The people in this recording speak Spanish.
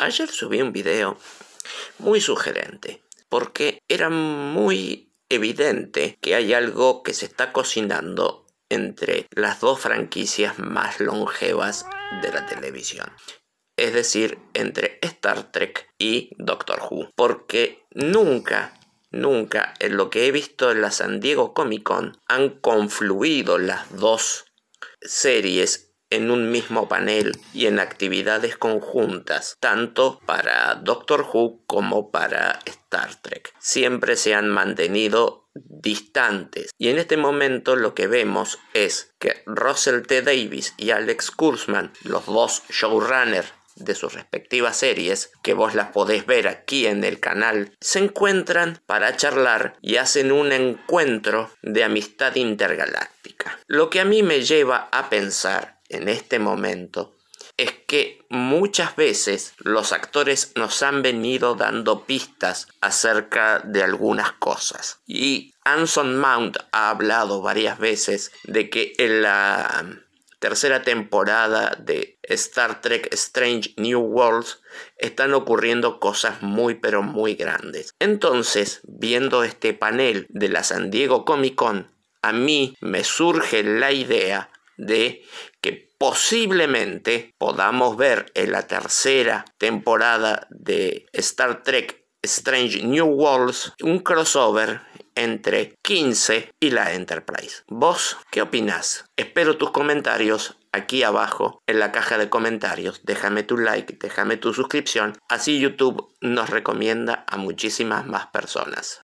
Ayer subí un video muy sugerente, porque era muy evidente que hay algo que se está cocinando entre las dos franquicias más longevas de la televisión. Es decir, entre Star Trek y Doctor Who. Porque nunca, nunca en lo que he visto en la San Diego Comic Con han confluido las dos series en un mismo panel y en actividades conjuntas, tanto para Doctor Who como para Star Trek. Siempre se han mantenido distantes. Y en este momento lo que vemos es que Russell T. Davis y Alex Kurzman, los dos showrunners de sus respectivas series, que vos las podés ver aquí en el canal, se encuentran para charlar y hacen un encuentro de amistad intergaláctica. Lo que a mí me lleva a pensar en este momento es que muchas veces los actores nos han venido dando pistas acerca de algunas cosas. Y Anson Mount ha hablado varias veces de que en la tercera temporada de Star Trek Strange New Worlds están ocurriendo cosas muy pero muy grandes. Entonces, viendo este panel de la San Diego Comic Con, a mí me surge la idea de que posiblemente podamos ver en la tercera temporada de Star Trek Strange New Worlds un crossover entre 15 y la Enterprise. ¿Vos qué opinás? Espero tus comentarios aquí abajo en la caja de comentarios. Déjame tu like, déjame tu suscripción, así YouTube nos recomienda a muchísimas más personas.